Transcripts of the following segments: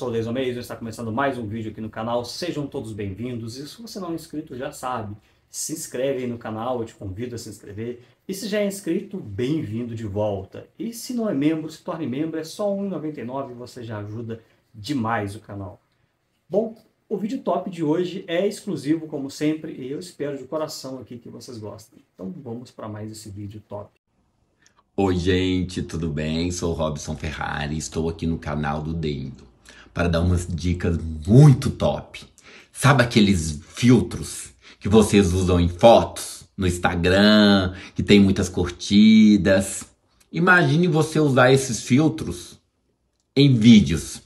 sou o Leison Mason, está começando mais um vídeo aqui no canal. Sejam todos bem-vindos. E se você não é inscrito, já sabe. Se inscreve aí no canal, eu te convido a se inscrever. E se já é inscrito, bem-vindo de volta. E se não é membro, se torne membro, é só R$ 1,99 e você já ajuda demais o canal. Bom, o vídeo top de hoje é exclusivo, como sempre, e eu espero de coração aqui que vocês gostem. Então vamos para mais esse vídeo top. Oi, gente, tudo bem? Sou o Robson Ferrari, estou aqui no canal do Dendo para dar umas dicas muito top. Sabe aqueles filtros que vocês usam em fotos no Instagram, que tem muitas curtidas? Imagine você usar esses filtros em vídeos.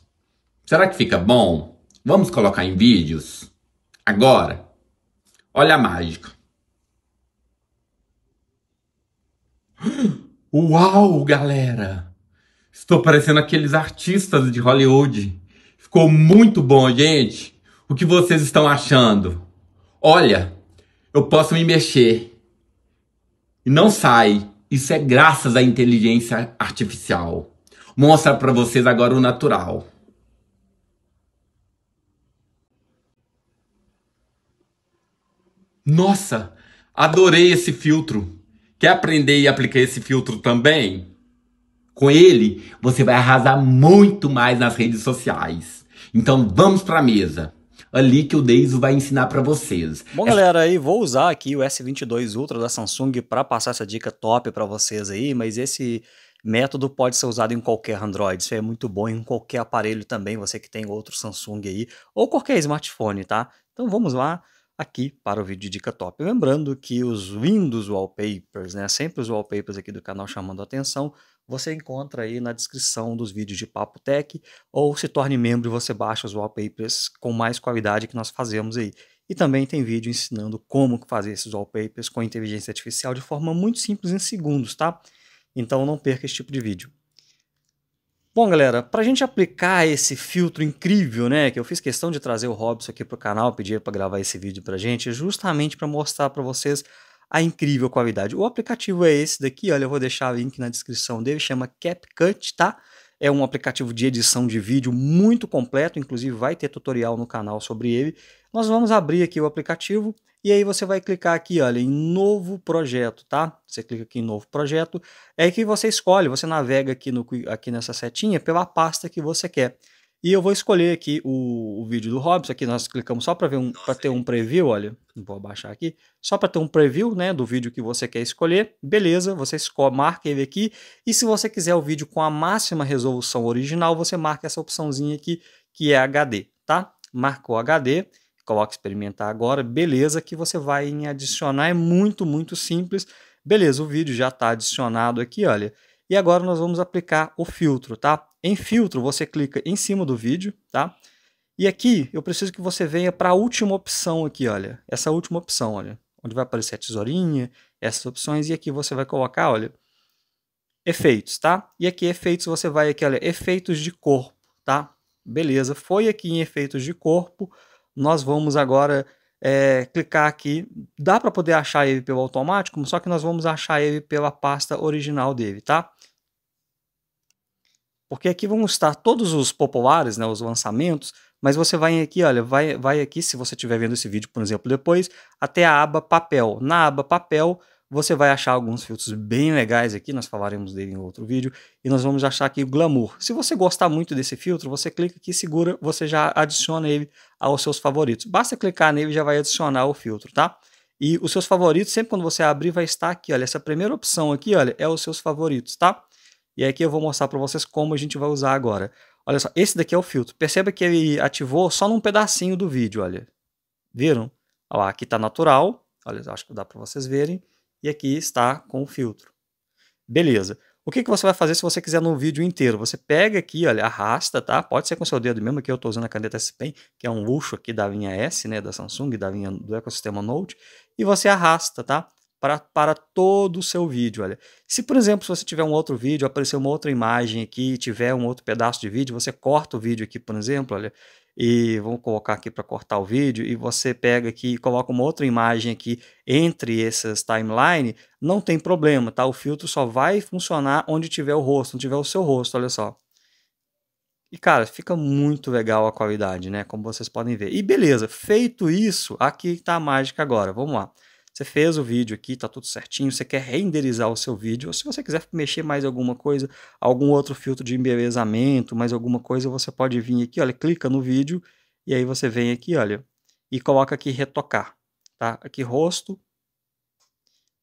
Será que fica bom? Vamos colocar em vídeos? Agora, olha a mágica. Uau, galera! Estou parecendo aqueles artistas de Hollywood. Ficou muito bom, gente. O que vocês estão achando? Olha, eu posso me mexer. E não sai. Isso é graças à inteligência artificial. Mostra para vocês agora o natural. Nossa, adorei esse filtro. Quer aprender e aplicar esse filtro também? Com ele, você vai arrasar muito mais nas redes sociais. Então vamos para a mesa. Ali que o Deiso vai ensinar para vocês. Bom, é galera, aí vou usar aqui o S22 Ultra da Samsung para passar essa dica top para vocês aí, mas esse método pode ser usado em qualquer Android. Isso é muito bom em qualquer aparelho também, você que tem outro Samsung aí, ou qualquer smartphone, tá? Então vamos lá aqui para o vídeo Dica Top. Lembrando que os Windows Wallpapers, né, sempre os wallpapers aqui do canal chamando a atenção, você encontra aí na descrição dos vídeos de Papo Tech, ou se torne membro e você baixa os wallpapers com mais qualidade que nós fazemos aí. E também tem vídeo ensinando como fazer esses wallpapers com inteligência artificial de forma muito simples em segundos, tá? Então não perca esse tipo de vídeo. Bom, galera, para a gente aplicar esse filtro incrível, né, que eu fiz questão de trazer o Robson aqui para o canal, pedir para gravar esse vídeo para a gente, justamente para mostrar para vocês a incrível qualidade. O aplicativo é esse daqui, olha, eu vou deixar o link na descrição dele, chama CapCut, tá? É um aplicativo de edição de vídeo muito completo, inclusive vai ter tutorial no canal sobre ele. Nós vamos abrir aqui o aplicativo e aí você vai clicar aqui, olha, em novo projeto, tá? Você clica aqui em novo projeto. É aí que você escolhe, você navega aqui, no, aqui nessa setinha pela pasta que você quer. E eu vou escolher aqui o, o vídeo do Robson, aqui nós clicamos só para ver um, para ter um preview, olha, vou abaixar aqui, só para ter um preview, né, do vídeo que você quer escolher. Beleza, você escolhe, marca ele aqui, e se você quiser o vídeo com a máxima resolução original, você marca essa opçãozinha aqui, que é HD, tá? Marcou HD coloca experimentar agora, beleza, que você vai em adicionar, é muito, muito simples. Beleza, o vídeo já está adicionado aqui, olha. E agora nós vamos aplicar o filtro, tá? Em filtro, você clica em cima do vídeo, tá? E aqui, eu preciso que você venha para a última opção aqui, olha. Essa última opção, olha. Onde vai aparecer a tesourinha, essas opções. E aqui você vai colocar, olha, efeitos, tá? E aqui, efeitos, você vai aqui, olha, efeitos de corpo, tá? Beleza, foi aqui em efeitos de corpo nós vamos agora é, clicar aqui. Dá para poder achar ele pelo automático, só que nós vamos achar ele pela pasta original dele, tá? Porque aqui vão estar todos os populares, né, os lançamentos, mas você vai aqui, olha, vai, vai aqui, se você estiver vendo esse vídeo, por exemplo, depois, até a aba papel. Na aba papel, você vai achar alguns filtros bem legais aqui, nós falaremos dele em outro vídeo, e nós vamos achar aqui o Glamour. Se você gostar muito desse filtro, você clica aqui, segura, você já adiciona ele aos seus favoritos. Basta clicar nele e já vai adicionar o filtro, tá? E os seus favoritos, sempre quando você abrir, vai estar aqui, olha, essa primeira opção aqui, olha, é os seus favoritos, tá? E aqui eu vou mostrar para vocês como a gente vai usar agora. Olha só, esse daqui é o filtro. Perceba que ele ativou só num pedacinho do vídeo, olha. Viram? Olha lá, aqui está natural. Olha, acho que dá para vocês verem e aqui está com o filtro. Beleza. O que, que você vai fazer se você quiser no vídeo inteiro? Você pega aqui, olha, arrasta, tá? Pode ser com seu dedo mesmo, aqui eu estou usando a caneta S-Pen, que é um luxo aqui da linha S, né, da Samsung, da linha do ecossistema Note, e você arrasta, tá? Para, para todo o seu vídeo, olha. Se, por exemplo, se você tiver um outro vídeo, aparecer uma outra imagem aqui, tiver um outro pedaço de vídeo, você corta o vídeo aqui, por exemplo, olha, e vamos colocar aqui para cortar o vídeo e você pega aqui e coloca uma outra imagem aqui entre essas timeline, não tem problema, tá? O filtro só vai funcionar onde tiver o rosto, onde tiver o seu rosto, olha só. E cara, fica muito legal a qualidade, né? Como vocês podem ver. E beleza, feito isso, aqui está a mágica agora. Vamos lá. Você fez o vídeo aqui, tá tudo certinho, você quer renderizar o seu vídeo, ou se você quiser mexer mais alguma coisa, algum outro filtro de embelezamento, mais alguma coisa, você pode vir aqui, olha, clica no vídeo, e aí você vem aqui, olha, e coloca aqui retocar, tá? Aqui rosto,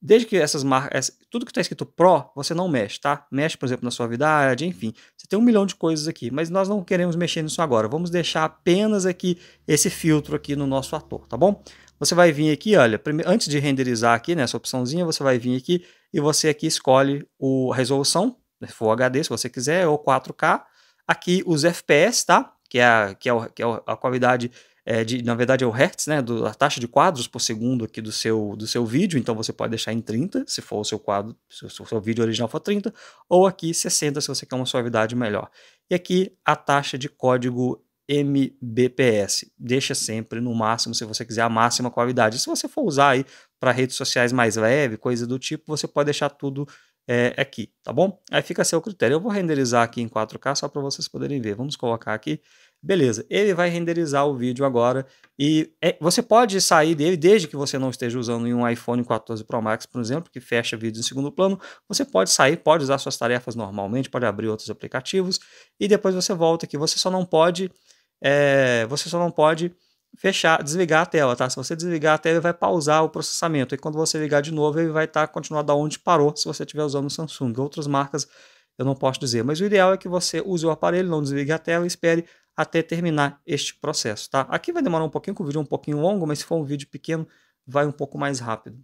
Desde que essas marcas. Tudo que está escrito Pro, você não mexe, tá? Mexe, por exemplo, na suavidade, enfim. Você tem um milhão de coisas aqui, mas nós não queremos mexer nisso agora. Vamos deixar apenas aqui esse filtro aqui no nosso ator, tá bom? Você vai vir aqui, olha, antes de renderizar aqui nessa né, opçãozinha, você vai vir aqui e você aqui escolhe o, a resolução, né, Full HD se você quiser, ou 4K. Aqui os FPS, tá? Que é a, que é o, que é a qualidade é de, na verdade é o hertz, né, do, a taxa de quadros por segundo aqui do seu, do seu vídeo, então você pode deixar em 30, se for o seu quadro, se o seu vídeo original for 30, ou aqui 60 se você quer uma suavidade melhor. E aqui a taxa de código MBPS. Deixa sempre no máximo, se você quiser, a máxima qualidade. Se você for usar aí para redes sociais mais leve, coisa do tipo, você pode deixar tudo é, aqui, tá bom? Aí fica a seu critério. Eu vou renderizar aqui em 4K só para vocês poderem ver. Vamos colocar aqui. Beleza, ele vai renderizar o vídeo agora e é, você pode sair dele desde que você não esteja usando um iPhone 14 Pro Max, por exemplo, que fecha vídeo em segundo plano. Você pode sair, pode usar suas tarefas normalmente, pode abrir outros aplicativos e depois você volta aqui. Você só não pode é, você só não pode fechar, desligar a tela, tá? Se você desligar a tela, ele vai pausar o processamento. E quando você ligar de novo, ele vai estar tá, continuar da onde parou, se você estiver usando o Samsung. Outras marcas eu não posso dizer, mas o ideal é que você use o aparelho, não desligue a tela e espere até terminar este processo, tá? Aqui vai demorar um pouquinho, que o vídeo é um pouquinho longo, mas se for um vídeo pequeno, vai um pouco mais rápido.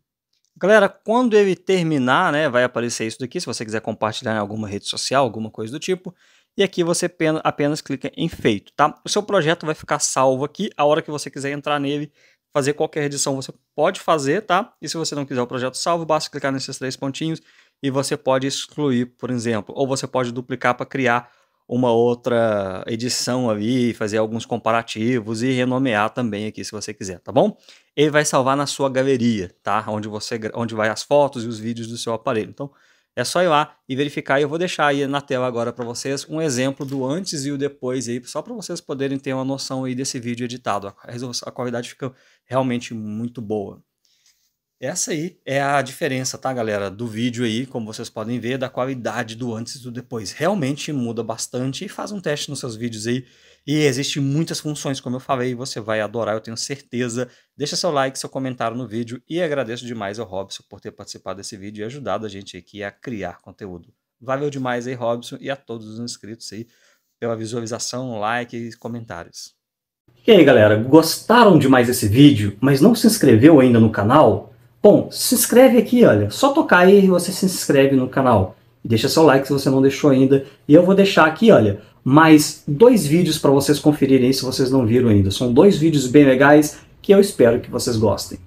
Galera, quando ele terminar, né, vai aparecer isso daqui, se você quiser compartilhar em alguma rede social, alguma coisa do tipo. E aqui você apenas clica em feito, tá? O seu projeto vai ficar salvo aqui. A hora que você quiser entrar nele, fazer qualquer edição, você pode fazer, tá? E se você não quiser o projeto salvo, basta clicar nesses três pontinhos e você pode excluir, por exemplo. Ou você pode duplicar para criar uma outra edição ali, fazer alguns comparativos e renomear também aqui se você quiser, tá bom? Ele vai salvar na sua galeria, tá? Onde você onde vai as fotos e os vídeos do seu aparelho. Então, é só ir lá e verificar. E eu vou deixar aí na tela agora para vocês um exemplo do antes e o depois aí, só para vocês poderem ter uma noção aí desse vídeo editado. A, qualidade fica realmente muito boa. Essa aí é a diferença, tá, galera, do vídeo aí, como vocês podem ver, da qualidade do antes e do depois. Realmente muda bastante e faz um teste nos seus vídeos aí e existem muitas funções, como eu falei, você vai adorar, eu tenho certeza. Deixa seu like, seu comentário no vídeo e agradeço demais ao Robson por ter participado desse vídeo e ajudado a gente aqui a criar conteúdo. Valeu demais aí, Robson, e a todos os inscritos aí pela visualização, like e comentários. E aí, galera, gostaram demais desse vídeo, mas não se inscreveu ainda no canal? Bom, se inscreve aqui, olha, só tocar aí e você se inscreve no canal. Deixa seu like se você não deixou ainda, e eu vou deixar aqui, olha, mais dois vídeos para vocês conferirem se vocês não viram ainda. São dois vídeos bem legais que eu espero que vocês gostem.